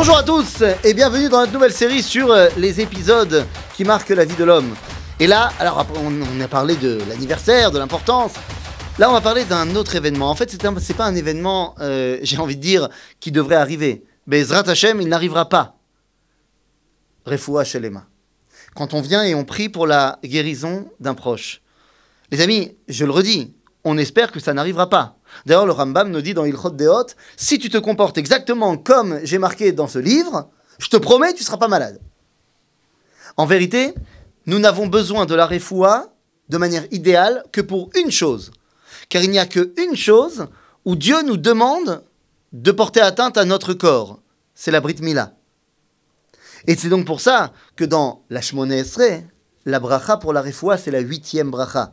Bonjour à tous et bienvenue dans notre nouvelle série sur euh, les épisodes qui marquent la vie de l'homme. Et là, alors on a parlé de l'anniversaire, de l'importance. Là, on va parler d'un autre événement. En fait, c'est pas un événement, euh, j'ai envie de dire, qui devrait arriver. Mais Zrat Hashem, il n'arrivera pas. Refoua Shelema. Quand on vient et on prie pour la guérison d'un proche. Les amis, je le redis, on espère que ça n'arrivera pas. D'ailleurs, le Rambam nous dit dans Ilchot Deot si tu te comportes exactement comme j'ai marqué dans ce livre, je te promets, tu ne seras pas malade. En vérité, nous n'avons besoin de la refoua de manière idéale que pour une chose. Car il n'y a qu'une chose où Dieu nous demande de porter atteinte à notre corps. C'est la Brit Mila. Et c'est donc pour ça que dans la Shmoné Esre, la bracha pour la refoua, c'est la huitième bracha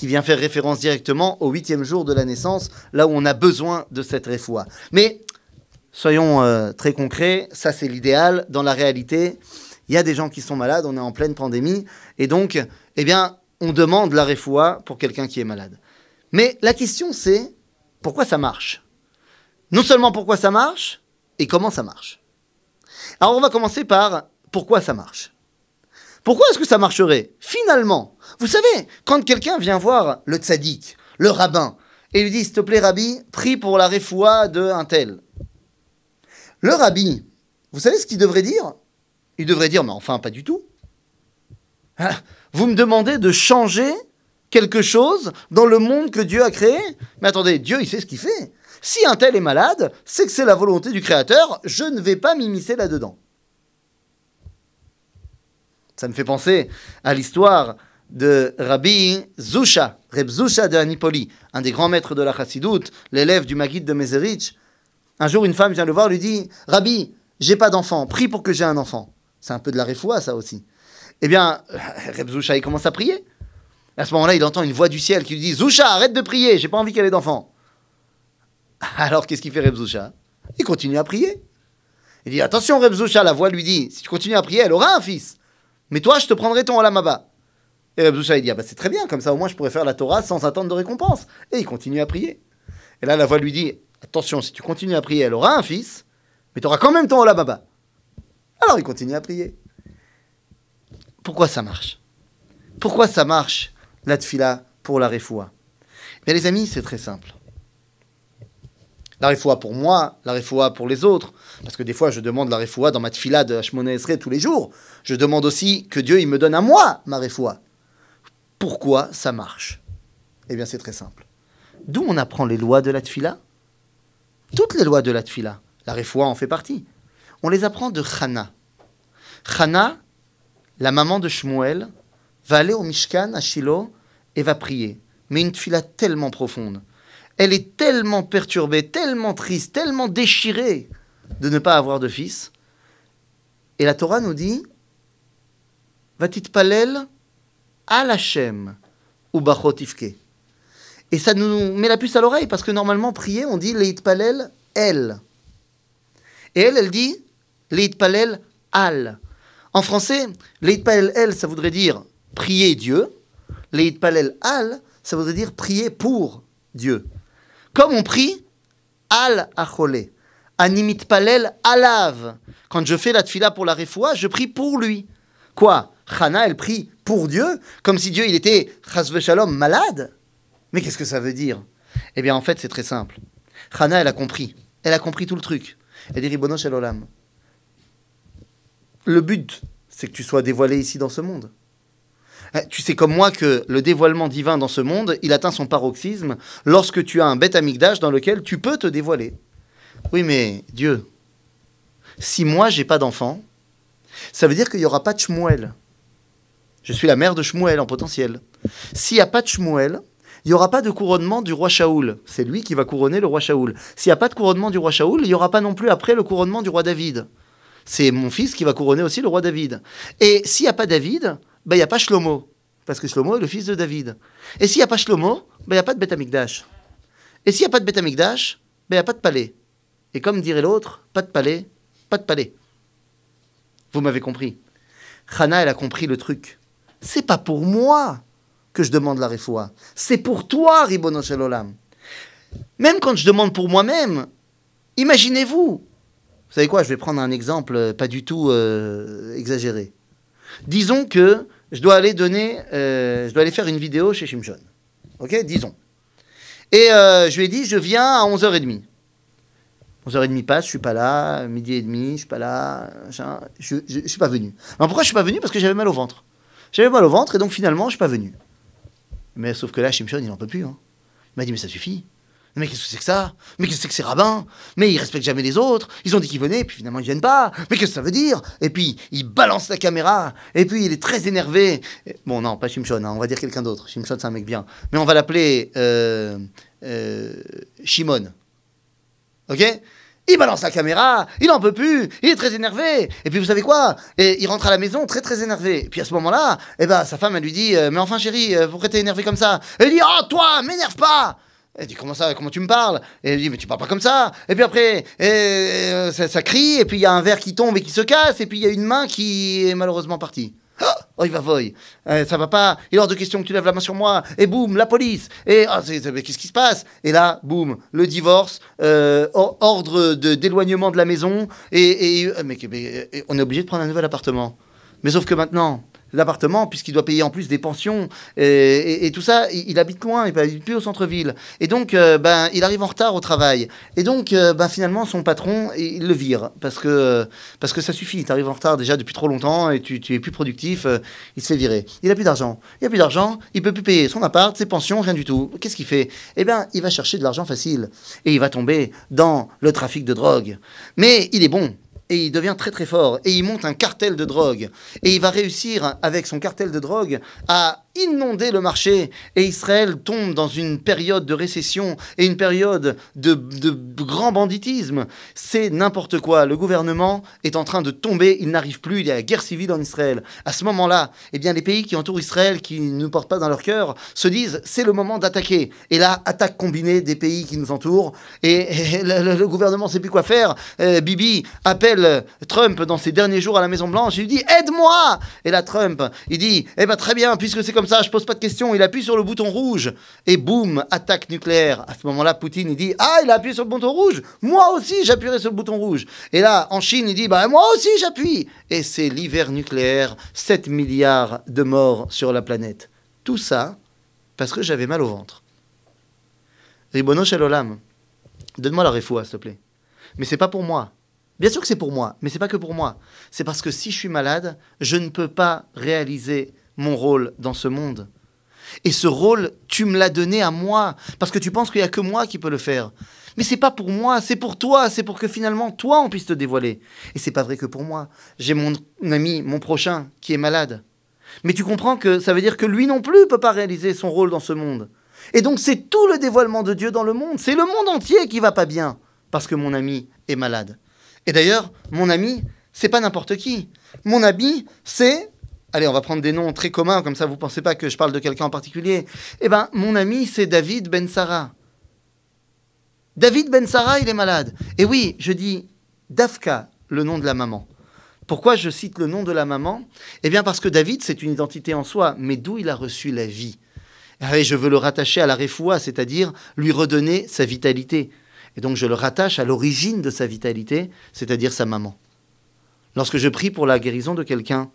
qui vient faire référence directement au huitième jour de la naissance, là où on a besoin de cette réfoua. Mais soyons euh, très concrets, ça c'est l'idéal. Dans la réalité, il y a des gens qui sont malades, on est en pleine pandémie, et donc, eh bien, on demande la réfoua pour quelqu'un qui est malade. Mais la question c'est pourquoi ça marche Non seulement pourquoi ça marche, et comment ça marche. Alors on va commencer par pourquoi ça marche. Pourquoi est-ce que ça marcherait Finalement, vous savez, quand quelqu'un vient voir le tzaddik, le rabbin, et lui dit S'il te plaît, Rabbi, prie pour la réfoua de un tel. Le Rabbi, vous savez ce qu'il devrait dire Il devrait dire Mais enfin, pas du tout. Ah, vous me demandez de changer quelque chose dans le monde que Dieu a créé Mais attendez, Dieu, il sait ce qu'il fait. Si un tel est malade, c'est que c'est la volonté du Créateur, je ne vais pas m'immiscer là-dedans. Ça me fait penser à l'histoire de Rabbi Zusha, Reb Zusha de Anipoli, un des grands maîtres de la Chassidoute, l'élève du Maguide de Mezerich. Un jour, une femme vient le voir, lui dit Rabbi, j'ai pas d'enfant, prie pour que j'ai un enfant. C'est un peu de la réfoua, ça aussi. Eh bien, Reb Zusha, il commence à prier. À ce moment-là, il entend une voix du ciel qui lui dit Zusha, arrête de prier, j'ai pas envie qu'elle ait d'enfant. Alors, qu'est-ce qu'il fait, Reb Zusha Il continue à prier. Il dit Attention, Reb Zusha, la voix lui dit Si tu continues à prier, elle aura un fils. Mais toi, je te prendrai ton Olamaba. Et Zusha, il dit, ah bah, c'est très bien, comme ça au moins je pourrais faire la Torah sans attendre de récompense. Et il continue à prier. Et là, la voix lui dit, attention, si tu continues à prier, elle aura un fils, mais tu auras quand même ton Ola Baba. Alors il continue à prier. Pourquoi ça marche Pourquoi ça marche, la tfila pour la refoua Mais les amis, c'est très simple. La refoua pour moi, la refoua pour les autres. Parce que des fois, je demande la refoua dans ma tfila de Hashmona Esre tous les jours. Je demande aussi que Dieu il me donne à moi ma refoua. Pourquoi ça marche Eh bien, c'est très simple. D'où on apprend les lois de la tfila Toutes les lois de la tfila. La réfoua en fait partie. On les apprend de Chana. Chana, la maman de Shmuel, va aller au Mishkan, à Shiloh, et va prier. Mais une tfila tellement profonde. Elle est tellement perturbée, tellement triste, tellement déchirée de ne pas avoir de fils. Et la Torah nous dit, va t Va-t-il palel Al ou Bachotifke. Et ça nous met la puce à l'oreille parce que normalement, prier, on dit Leit elle. Et elle, elle dit Leit al. En français, Leit elle ça voudrait dire prier Dieu. Leit al, ça voudrait dire prier pour Dieu. Comme on prie al acholé. Animit palel alav. Quand je fais la tfila pour la refoua, je prie pour lui. Quoi Hannah, elle prie pour Dieu, comme si Dieu, il était, Shalom, malade. Mais qu'est-ce que ça veut dire Eh bien, en fait, c'est très simple. Hannah, elle a compris. Elle a compris tout le truc. Elle dit Le but, c'est que tu sois dévoilé ici dans ce monde. Eh, tu sais comme moi que le dévoilement divin dans ce monde, il atteint son paroxysme lorsque tu as un bête amygdage dans lequel tu peux te dévoiler. Oui, mais Dieu, si moi j'ai pas d'enfant, ça veut dire qu'il n'y aura pas de chmuel. Je suis la mère de Shmuel en potentiel. S'il n'y a pas de Shmuel, il n'y aura pas de couronnement du roi Shaoul. C'est lui qui va couronner le roi Shaoul. S'il n'y a pas de couronnement du roi Shaoul, il n'y aura pas non plus après le couronnement du roi David. C'est mon fils qui va couronner aussi le roi David. Et s'il n'y a pas David, ben, il n'y a pas Shlomo. Parce que Shlomo est le fils de David. Et s'il n'y a pas Shlomo, ben, il n'y a pas de Betamikdash. Et s'il n'y a pas de Betamikdash, ben, il n'y a pas de palais. Et comme dirait l'autre, pas de palais, pas de palais. Vous m'avez compris. Hannah, elle a compris le truc. C'est pas pour moi que je demande la réfoua. C'est pour toi, Ribono Même quand je demande pour moi-même, imaginez-vous. Vous savez quoi Je vais prendre un exemple euh, pas du tout euh, exagéré. Disons que je dois aller donner, euh, je dois aller faire une vidéo chez Shimshon. Ok Disons. Et je lui ai dit, je viens à 11h30. 11h30 passe, je suis pas là, midi et demi, je suis pas là, je, je, suis pas venu. pourquoi je suis pas venu Parce que j'avais mal au ventre. J'avais mal au ventre et donc finalement, je suis pas venu. Mais sauf que là, Shimshon, il n'en peut plus. Hein. Il m'a dit, mais ça suffit. Mais qu'est-ce que c'est que ça Mais qu'est-ce que c'est que ces rabbins Mais ils respectent jamais les autres. Ils ont dit qu'ils venaient, puis finalement ils viennent pas. Mais qu'est-ce que ça veut dire Et puis il balance la caméra. Et puis il est très énervé. Bon, non, pas Shimshon. Hein. on va dire quelqu'un d'autre. Shimshon, c'est un mec bien. Mais on va l'appeler euh, euh, Shimon. Ok il balance la caméra, il en peut plus, il est très énervé. Et puis vous savez quoi Et il rentre à la maison très très énervé. Et puis à ce moment-là, eh ben sa femme elle lui dit euh, mais enfin chéri, euh, pourquoi t'es énervé comme ça Et dit oh toi, m'énerve pas. Elle dit comment ça, comment tu me parles Et elle dit mais tu parles pas comme ça. Et puis après, et, euh, ça, crie, et puis il y a un verre qui tombe et qui se casse, et puis il y a une main qui est malheureusement partie. Ah, oh, il va voy. Euh, ça va pas. Il est hors de question que tu lèves la main sur moi. Et boum, la police. Et ah, qu'est-ce qui se passe Et là, boum, le divorce, euh, ordre d'éloignement de, la maison. Euh, et, on est obligé de prendre un nouvel appartement. Mais sauf que maintenant, L'appartement, puisqu'il doit payer en plus des pensions et, tout ça. Il, habite loin, il habite plus au centre-ville. Et donc, euh, ben, il arrive en retard au travail. Et donc, euh, ben, finalement, son patron, il le vire parce que, parce que ça suffit. Tu arrives en retard déjà depuis trop longtemps et tu, tu es plus productif. Euh, il se fait virer. Il a plus d'argent. Il a plus d'argent. Il peut plus payer son appart, ses pensions, rien du tout. Qu'est-ce qu'il fait Eh bien, il va chercher de l'argent facile et il va tomber dans le trafic de drogue. Mais il est bon et il devient très très fort et il monte un cartel de drogue et il va réussir avec son cartel de drogue à inonder le marché et Israël tombe dans une période de récession et une période de, de grand banditisme. C'est n'importe quoi. Le gouvernement est en train de tomber, il n'arrive plus, il y a la guerre civile en Israël. À ce moment-là, eh bien, les pays qui entourent Israël, qui ne portent pas dans leur cœur, se disent c'est le moment d'attaquer. Et là, attaque combinée des pays qui nous entourent et, le, gouvernement ne sait plus quoi faire. Euh, Bibi appelle Trump dans ses derniers jours à la Maison-Blanche, il lui dit aide-moi Et là, Trump, il dit eh bien, très bien, puisque c'est comme comme ça, je pose pas de questions. Il appuie sur le bouton rouge et boum, attaque nucléaire. À ce moment-là, Poutine, il dit Ah, il a appuyé sur le bouton rouge. Moi aussi, j'appuierai sur le bouton rouge. Et là, en Chine, il dit Bah, moi aussi, j'appuie. Et c'est l'hiver nucléaire, 7 milliards de morts sur la planète. Tout ça parce que j'avais mal au ventre. Ribono Shalolam, donne-moi la refoua, hein, s'il te plaît. Mais c'est pas pour moi. Bien sûr que c'est pour moi, mais c'est pas que pour moi. C'est parce que si je suis malade, je ne peux pas réaliser mon rôle dans ce monde. Et ce rôle, tu me l'as donné à moi, parce que tu penses qu'il n'y a que moi qui peux le faire. Mais c'est pas pour moi, c'est pour toi, c'est pour que finalement toi on puisse te dévoiler. Et c'est pas vrai que pour moi. J'ai mon ami, mon prochain, qui est malade. Mais tu comprends que ça veut dire que lui non plus peut pas réaliser son rôle dans ce monde. Et donc c'est tout le dévoilement de Dieu dans le monde. C'est le monde entier qui va pas bien parce que mon ami est malade. Et d'ailleurs, mon ami, c'est pas n'importe qui. Mon ami, c'est allez, on va prendre des noms très communs, comme ça vous ne pensez pas que je parle de quelqu'un en particulier. Eh bien, mon ami, c'est David Ben David Ben il est malade. Et oui, je dis Dafka, le nom de la maman. Pourquoi je cite le nom de la maman Eh bien, parce que David, c'est une identité en soi, mais d'où il a reçu la vie Et ah je veux le rattacher à la refoua, c'est-à-dire lui redonner sa vitalité. Et donc, je le rattache à l'origine de sa vitalité, c'est-à-dire sa maman. Lorsque je prie pour la guérison de quelqu'un,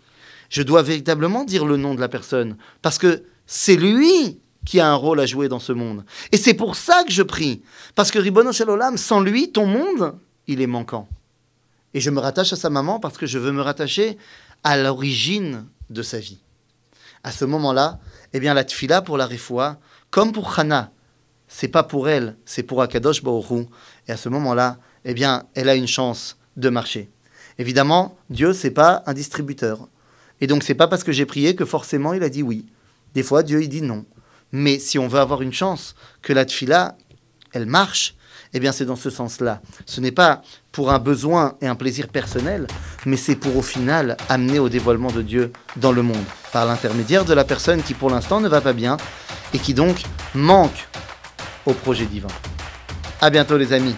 je dois véritablement dire le nom de la personne, parce que c'est lui qui a un rôle à jouer dans ce monde. Et c'est pour ça que je prie, parce que Ribbon Olam, sans lui, ton monde, il est manquant. Et je me rattache à sa maman parce que je veux me rattacher à l'origine de sa vie. À ce moment-là, eh bien, la tfila pour la refoua, comme pour Hana, c'est pas pour elle, c'est pour Akadosh Baoru. Et à ce moment-là, eh bien, elle a une chance de marcher. Évidemment, Dieu, c'est pas un distributeur. Et donc, c'est pas parce que j'ai prié que forcément il a dit oui. Des fois, Dieu, il dit non. Mais si on veut avoir une chance que la tfila, elle marche, eh bien, c'est dans ce sens-là. Ce n'est pas pour un besoin et un plaisir personnel, mais c'est pour au final amener au dévoilement de Dieu dans le monde, par l'intermédiaire de la personne qui pour l'instant ne va pas bien et qui donc manque au projet divin. À bientôt les amis.